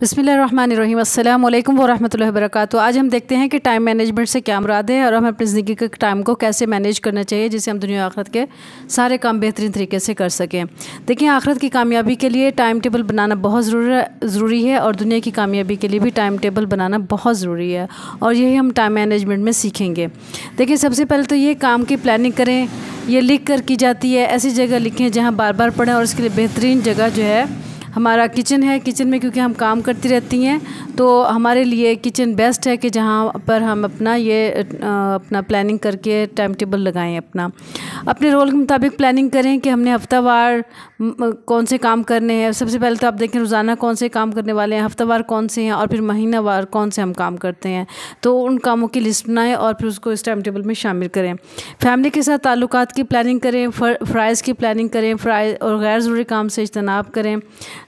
बसमिल अस्सलाम वालेकुम वरहमतुल्लाहि आज हम देखते हैं कि टाइम मैनेजमेंट से क्या मुराद है और हम अपनी ज़िंदगी के टाइम को कैसे मैनेज करना चाहिए जिससे हम दुनिया आखरत के सारे काम बेहतरीन तरीके से कर सकें देखिए आखरत की कामयाबी के लिए टाइम टेबल बनाना बहुत ज़रूरी है और दुनिया की कामयाबी के लिए भी टाइम टेबल बनाना बहुत ज़रूरी है और यही हम टाइम मैनेजमेंट में सीखेंगे देखिए सबसे पहले तो ये काम की प्लानिंग करें ये लिख कर की जाती है ऐसी जगह लिखें जहाँ बार बार पढ़ें और इसके लिए बेहतरीन जगह जो है हमारा किचन है किचन में क्योंकि हम काम करती रहती हैं तो हमारे लिए किचन बेस्ट है कि जहाँ पर हम अपना ये अपना प्लानिंग करके टाइम टेबल लगाएँ अपना अपने रोल के मुताबिक प्लानिंग करें कि हमने हफ्तावार कौन से काम करने हैं सबसे पहले तो आप देखें रोज़ाना कौन से काम करने वाले हैं हफ्तावार कौन से हैं और फिर महीनावार कौन से हम काम करते हैं तो उन कामों की लिस्ट बनाएं और फिर उसको इस टाइम टेबल में शामिल करें फैमिली के साथ ताल्लुक की प्लानिंग करें फ़्राइज़ की प्लानिंग करें फ़्राइज और गैर ज़रूरी काम से इजतनाब करें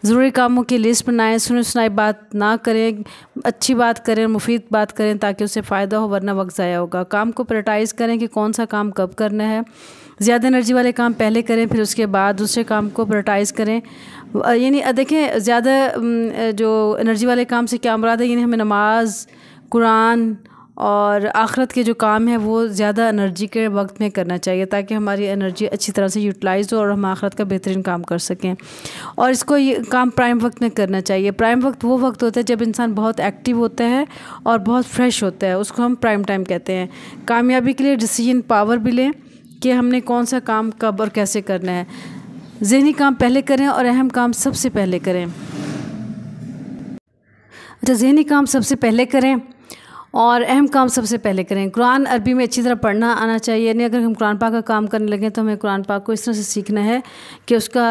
ज़रूरी कामों की लिस्ट बनाएं सुनी सुनाई बात ना करें अच्छी बात करें मुफीद बात करें ताकि उसे फ़ायदा हो वरना वक्त ज़ाया होगा काम को प्रटाइज़ करें कि कौन सा काम कब करना है ज़्यादा एनर्जी वाले काम पहले करें फिर उसके बाद दूसरे काम को प्रटाइज़ करें यानी देखें ज़्यादा जो एनर्जी वाले काम से क्या मुराद है यानी हमें नमाज कुरान और आखरत के जो काम है वो ज़्यादा एनर्जी के वक्त में करना चाहिए ताकि हमारी एनर्जी अच्छी तरह से यूटिलाइज हो और हम आखरत का बेहतरीन काम कर सकें और इसको ये काम प्राइम वक्त में करना चाहिए प्राइम वक्त वो वक्त होता है जब इंसान बहुत एक्टिव होता है और बहुत फ्रेश होता है उसको हम प्राइम टाइम कहते हैं कामयाबी के लिए डिसीजन पावर भी लें कि हमने कौन सा काम कब और कैसे करना है जहनी काम पहले करें और अहम काम सबसे पहले करें अच्छा जहनी काम सबसे पहले करें और अहम काम सबसे पहले करें कुरान अरबी में अच्छी तरह पढ़ना आना चाहिए यानी अगर हम कुरान पाक का काम करने लगें तो हमें कुरान पाक को इस तरह से सीखना है कि उसका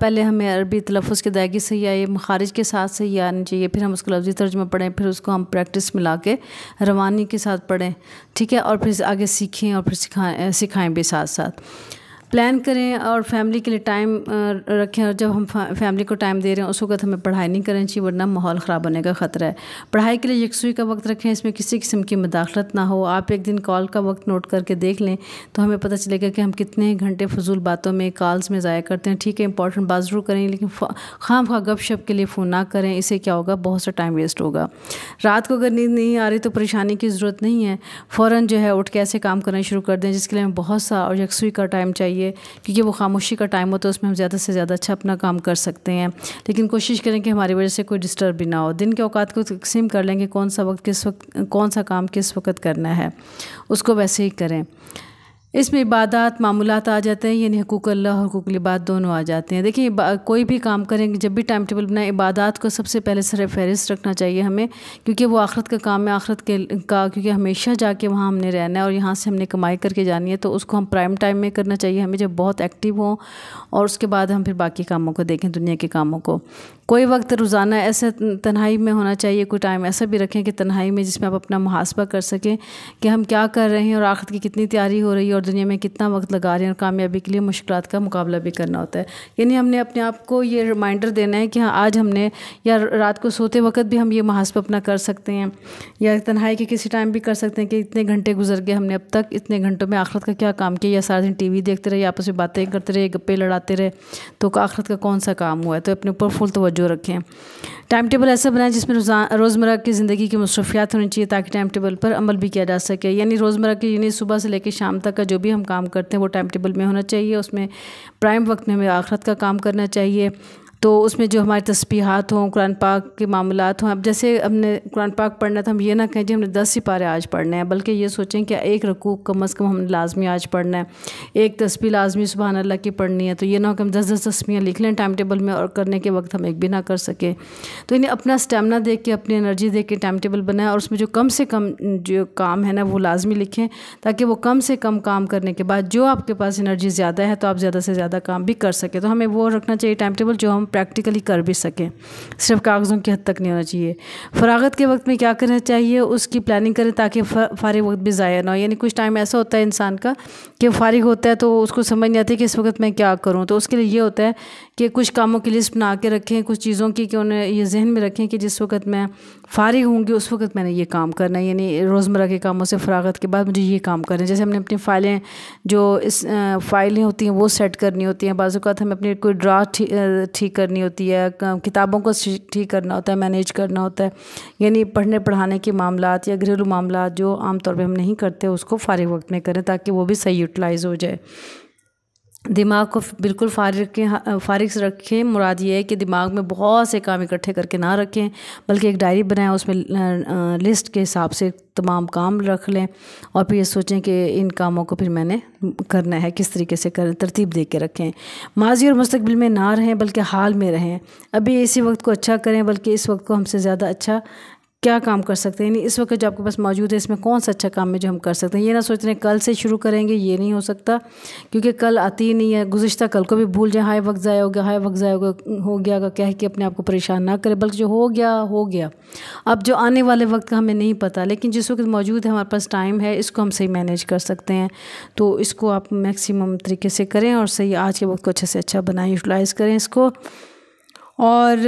पहले हमें अरबी तलफ़ की अदायगी सही आए मखारिज के साथ सही आनी चाहिए फिर हम उसको लफ्जी तर्जमा पढ़ें फिर उसको हम प्रैक्टिस मिला के रवानी के साथ पढ़ें ठीक है और फिर आगे सीखें और फिर सिखाएँ सिखाएँ भी साथ साथ प्लान करें और फैमिली के लिए टाइम रखें और जब हम फैमिली को टाइम दे रहे हैं उस वक्त हमें पढ़ाई नहीं करनी चाहिए वरना माहौल ख़राब होने का ख़तरा है पढ़ाई के लिए यकसुई का वक्त रखें इसमें किसी किस्म की मदाखलत ना हो आप एक दिन कॉल का वक्त नोट करके देख लें तो हमें पता चलेगा कि हम कितने घंटे फजूल बातों में कॉल्स में ज़ाया करते हैं ठीक है इंपॉर्टेंट बात ज़रूर करें लेकिन खाम खा गप शप के लिए फ़ोन ना करें इससे क्या होगा बहुत सा टाइम वेस्ट होगा रात को अगर नींद नहीं आ रही तो परेशानी की ज़रूरत नहीं है फ़ौर जो है उठ के ऐसे काम करना शुरू कर दें जिसके लिए हमें बहुत सा और यकसुई का टाइम चाहिए चाहिए क्योंकि वो खामोशी का टाइम होता है उसमें हम ज़्यादा से ज़्यादा अच्छा अपना काम कर सकते हैं लेकिन कोशिश करें कि हमारी वजह से कोई डिस्टर्ब भी ना हो दिन के अवकात को तकसीम कर लें कि कौन सा वक्त किस वक्त कौन सा काम किस वक्त करना है उसको वैसे ही करें इसमें इबादत मामूलत आ जाते हैं यानी हकूक अल्लाह और हकूक लिबाद दोनों आ जाते हैं देखिए कोई भी काम करेंगे जब भी टाइम टेबल बनाए इबादत को सबसे पहले सर फहरिस्त रखना चाहिए हमें क्योंकि वो आखरत का काम है आखरत के का क्योंकि हमेशा जाके वहाँ हमने रहना है और यहाँ से हमने कमाई करके जानी है तो उसको हम प्राइम टाइम में करना चाहिए हमें जब बहुत एक्टिव हों और उसके बाद हम फिर बाकी कामों को देखें दुनिया के कामों को कोई वक्त रोज़ाना ऐसे तन्हाई में होना चाहिए कोई टाइम ऐसा भी रखें कि तन्हाई में जिसमें आप अपना मुहासबा कर सकें कि हम क्या कर रहे हैं और आख़रत की कितनी तैयारी हो रही है और दुनिया में कितना वक्त लगा रहे हैं और कामयाबी के लिए मुश्किल का मुकाबला भी करना होता है यानी हमने अपने आप को ये रिमाइंडर देना है कि हाँ आज हमने या रात को सोते वक्त भी हम ये मुहासप अपना कर सकते हैं या तनहाई के किसी टाइम भी कर सकते हैं कि इतने घंटे गुजर गए हमने अब तक इतने घंटों में आखिरत का क्या काम किया या सारा दिन टी देखते रहे आपस में बातें करते रहे गप्पे लड़ाते रहे तो आखरत का कौन सा काम हुआ है तो अपने ऊपर फुल तोज्जो रखें टाइम टेबल ऐसा बनाए जिसमें रोज़मर्रा की ज़िंदगी की मसरूफियात होनी चाहिए ताकि टाइम टेबल पर अमल भी किया जा सके यानी रोज़मर्रा की यानी सुबह से लेकर शाम तक का जो जो भी हम काम करते हैं वो टाइम टेबल में होना चाहिए उसमें प्राइम वक्त में हमें आखरत का काम करना चाहिए तो उसमें जो हमारे तस्बीहात हों कुरान पाक के मामला हों अब जैसे हमने कुरान पाक पढ़ना था हम ये ना कहें जी हमने दस ही पारे आज पढ़ने हैं बल्कि ये सोचें कि एक रकूक कम अज़ कम हमने लाजमी आज पढ़ना है एक तस्वीर लाजमी सुबह अल्लाह की पढ़नी है तो ये ना हो कि हम दस दस तस्वीरें लिख लें टाइम टेबल में और करने के वक्त हम एक भी ना कर सकें तो इन्हें अपना स्टेमिना देख के अपनी एनर्जी देख के टाइम टेबल बनाएं और उसमें जो कम से कम जो काम है ना वो लाजमी लिखें ताकि वो कम से कम काम करने के बाद जो आपके पास एनर्जी ज़्यादा है तो आप ज़्यादा से ज़्यादा काम भी कर सकें तो हमें वो रखना चाहिए टाइम टेबल जो हम प्रैक्टिकली कर भी सकें सिर्फ कागज़ों की हद तक नहीं होना चाहिए फरागत के वक्त में क्या करना चाहिए उसकी प्लानिंग करें ताकि फारि वक्त भी ज़ाया ना हो यानी कुछ टाइम ऐसा होता है इंसान का कि फारिग होता है तो उसको समझ नहीं आती कि इस वक्त मैं क्या करूँ तो उसके लिए ये होता है कि कुछ कामों की लिस्ट बना के रखें कुछ चीज़ों की कि उन्हें ये जहन में रखें कि जिस वक्त मैं फारिग होंगी उस वक्त मैंने ये काम करना है यानी रोज़मर्रा के कामों से फ़रागत के बाद मुझे ये काम करना है जैसे हमने अपनी फ़ाइलें जो इस फ़ाइलें होती हैं वो सेट करनी होती हैं बाज़ात हमें अपनी कोई ड्रा ठीक करनी होती है किताबों को ठीक करना होता है मैनेज करना होता है यानी पढ़ने पढ़ाने के मामला या घरेलू मामला जो आमतौर पर हम नहीं करते उसको फ़ारिग वक्त में करें ताकि वो भी सही यूटिलाइज़ हो जाए दिमाग को बिल्कुल फारिग के फारिग रखें मुराद ये है कि दिमाग में बहुत से काम इकट्ठे करके ना रखें बल्कि एक डायरी बनाएं उसमें लिस्ट के हिसाब से तमाम काम रख लें और फिर ये सोचें कि इन कामों को फिर मैंने करना है किस तरीके से कर तरतीब दे के रखें माजी और मुस्तबिल में ना रहें बल्कि हाल में रहें अभी इसी वक्त को अच्छा करें बल्कि इस वक्त को हमसे ज़्यादा अच्छा क्या काम कर सकते हैं यानी इस वक्त जो आपके पास मौजूद है इसमें कौन सा अच्छा काम है जो हम कर सकते हैं ये ना सोच रहे कल से शुरू करेंगे ये नहीं हो सकता क्योंकि कल आती ही नहीं है गुजशत कल को भी भूल जाए हाई वक्त ज़ाया हो गया हाई वक्त ज़ाया हो गया हो गया का कह के अपने आप को परेशान ना करें बल्कि जो हो गया हो गया अब जो आने वाले वक्त का हमें नहीं पता लेकिन जिस वक्त मौजूद है हमारे पास टाइम है इसको हम सही मैनेज कर सकते हैं तो इसको आप मैक्सिमम तरीके से करें और सही आज के वक्त को अच्छे से अच्छा बनाएं यूटिलाइज़ करें इसको और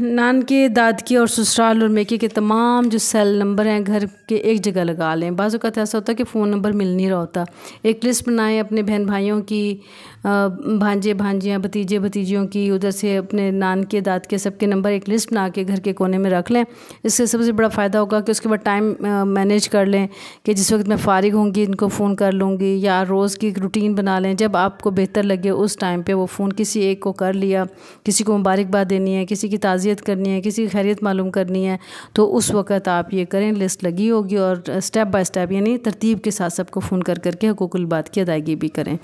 नान के दाद के और ससुराल और मेके के तमाम जो सेल नंबर हैं घर के एक जगह लगा लें बाज़ का ऐसा होता है कि फ़ोन नंबर मिल नहीं रहा होता एक लिस्ट बनाएं अपने बहन भाइयों की भांजे भांजियाँ भतीजे भतीजियों की उधर से अपने नान के दाद के सबके नंबर एक लिस्ट बना के घर के कोने में रख लें इससे सबसे बड़ा फ़ायदा होगा कि उसके बाद टाइम मैनेज कर लें कि जिस वक्त मैं फ़ारिग होंगी इनको फ़ोन कर लूँगी या रोज़ की रूटीन बना लें जब आपको बेहतर लगे उस टाइम पर वो फ़ोन किसी एक को कर लिया किसी को मुबारकबाद देनी है किसी की ताज़ियत करनी है किसी की खैरियत मालूम करनी है तो उस वक़्त आप ये करें लिस्ट लगी होगी और स्टेप बाय स्टेप यानी तरतीब के साथ सबको फ़ोन कर करके हकूकुल बात की अदायगी भी करें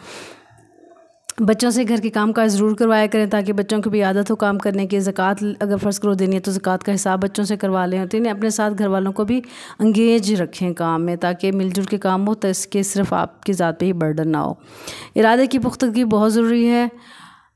बच्चों से घर के काम काज ज़रूर करवाया करें ताकि बच्चों की भी आदत हो काम करने की ज़क़़त अगर फ़र्ज़ करो देनी है तो ज़क़़त का हिसाब बच्चों से करवा लें तो इन्हें अपने साथ घर वालों को भी अंगेज रखें काम में ताकि मिलजुल के काम हो तो इसके सिर्फ आपकी ज़ात पे ही बर्डन ना हो इरादे की पुख्तगी बहुत ज़रूरी है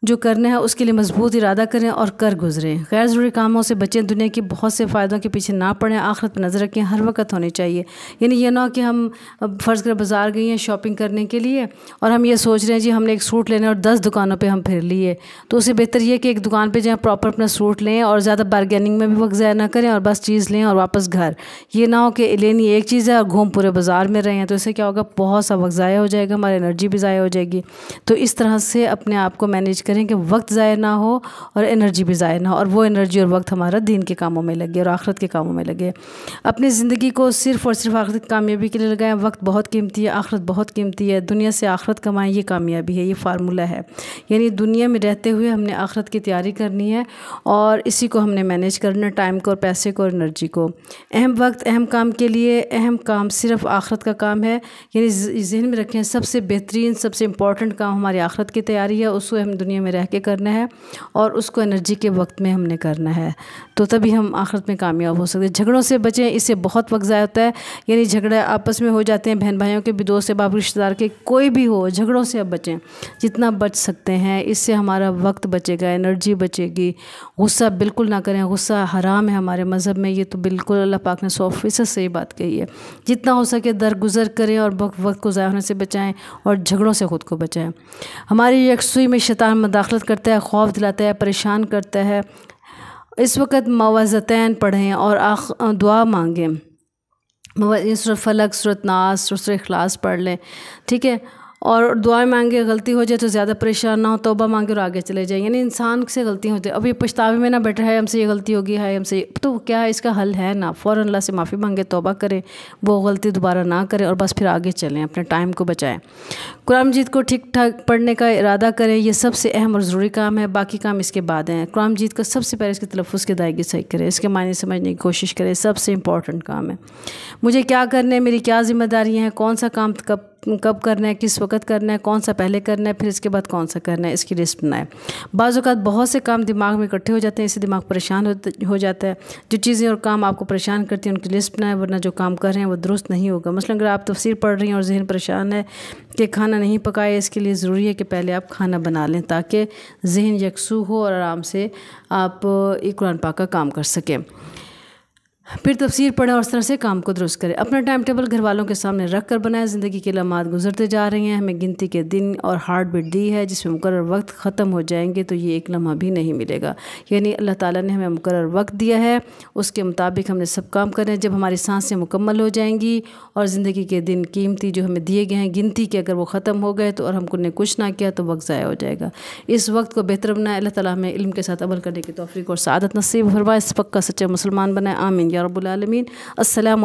जो करना है उसके लिए मजबूत इरादा करें और कर गुजरें गैर ज़रूरी कामों से बचें दुनिया के बहुत से फ़ायदों के पीछे ना पड़ें आखिरत पर नज़र रखें हर वक्त होनी चाहिए यानी यह ना कि हम फ़र्ज़ कर बाज़ार गई हैं शॉपिंग करने के लिए और हम ये सोच रहे हैं जी हमने एक सूट लेना और दस दुकानों पर हम फिर लिए तो उसे बेहतर यह कि एक दुकान पर जाएँ प्रॉपर अपना सूट लें और ज़्यादा बारगेनिंग में भी वक्त ज़ाया ना करें और बस चीज़ लें और वापस घर ये ना हो कि लेनी एक चीज़ है और घूम पूरे बाज़ार में रहें तो इससे क्या होगा बहुत सा वक्त ज़ाया हो जाएगा हमारी एनर्जी भी ज़ाया हो जाएगी तो इस तरह से अपने आप को मैनेज करें कि वक्त ज़ाय ना हो और एनर्जी भी ज़ाय ना हो और वो एनर्जी और वक्त हमारा दीन के कामों में लगे और आखरत के कामों में लगे अपनी ज़िंदगी को सिर्फ और सिर्फ आखरत की कामयाबी के लिए लगाएं वक्त बहुत कीमती है आखरत बहुत कीमती है दुनिया से आखरत कमाएँ ये कामयाबी है ये फार्मूला है यानी दुनिया में रहते हुए हमने आखरत की तैयारी करनी है और इसी को हमने मैनेज करना टाइम को और पैसे को और एनर्जी को अहम वक्त अहम काम के लिए अहम काम सिर्फ आखरत का काम है यानी जहन में रखें सबसे बेहतरीन सबसे इम्पॉर्टेंट काम हमारी आखरत की तैयारी है उसको हम दुनिया दुनिया में रह के करना है और उसको एनर्जी के वक्त में हमने करना है तो तभी हम आखिरत में कामयाब हो सकते हैं झगड़ों से बचें इससे बहुत वक्त ज़ाया होता है यानी झगड़े आपस में हो जाते हैं बहन भाइयों के भी दोस्त से बाप रिश्तेदार के कोई भी हो झगड़ों से अब बचें जितना बच सकते हैं इससे हमारा वक्त बचेगा एनर्जी बचेगी गुस्सा बिल्कुल ना करें गुस्सा हराम है हमारे मज़हब में ये तो बिल्कुल अल्लाह पाक ने सौ फीसद सही बात कही है जितना हो सके दरगुजर करें और वक्त को ज़ाया होने से बचाएँ और झगड़ों से खुद को बचाएँ हमारी यकसुई में शैतान मदाखलत करता है खौफ दिलाता है परेशान करता है इस वक्त मवाज़तैन पढ़ें और आख दुआ मांगें सूरत फलक सूरत नास सूरत अखलास पढ़ लें ठीक है और दुआएं मांगे गलती हो जाए तो ज़्यादा परेशान ना हो तोबा मांगे और आगे चले जाए यानी इंसान से गलती होती है अब ये पछतावे में ना बैठा है हमसे ये गलती होगी है हमसे तो क्या है इसका हल है ना फ़ौर अल्लाह से माफ़ी मांगे तोबा करें वो गलती दोबारा ना करें और बस फिर आगे चलें अपने टाइम को बचाएँ कुरान जीत को ठीक ठाक पढ़ने का इरादा करें यह सबसे अहम और ज़रूरी काम है बाकी काम इसके बाद हैं कुरान जीत का सबसे पहले इसके तलफ़ की अदायगी सही करें इसके मायने समझने की कोशिश करें सबसे इंपॉर्टेंट काम है मुझे क्या करना है मेरी क्या जिम्मेदारियाँ हैं कौन सा काम कब कब करना है किस वक्त करना है कौन सा पहले करना है फिर इसके बाद कौन सा करना है इसकी लिस्ट बनाए बाज़ात बहुत से काम दिमाग में इकट्ठे हो जाते हैं इससे दिमाग परेशान हो जाता है जो चीज़ें और काम आपको परेशान करती हैं उनकी लिस्ट बनाए वरना जो काम कर रहे हैं वो दुरुस्त नहीं होगा मसलन अगर आप तफसीर पढ़ रही हैं और जहन परेशान है कि खाना नहीं पकाए इसके लिए ज़रूरी है कि पहले आप खाना बना लें ताकि जहन यकसू हो और आराम से आप एक कुरान पाक का काम कर सकें फिर तफसीर पढ़ा और इस तरह से काम को दुरुस्त करें अपना टाइम टेबल घर वालों के सामने रख कर बनाए ज़िंदगी के लम्हात गुजरते जा रहे हैं हमें गिनती के दिन और हार्ट बीट दी है जिसमें मुकर वक्त ख़त्म हो जाएंगे तो ये एक लम्हा भी नहीं मिलेगा यानी अल्लाह ताला ने हमें मुकर वक्त दिया है उसके मुताबिक हमने सब काम करें जब हमारी सांसें मुकम्मल हो जाएंगी और ज़िंदगी के दिन कीमती जो हमें दिए गए हैं गिनती के अगर वो ख़त्म हो गए तो और हमको ने कुछ ना किया तो वक्त ज़ाया हो जाएगा इस वक्त को बेहतर बनाए अल्लाह ताला हमें इल्म के साथ अमल करने की तोफ़ी और सदत नसीब फरमाए इस पक्का सच्चा मुसलमान बनाए आमीन رب العالمين السلام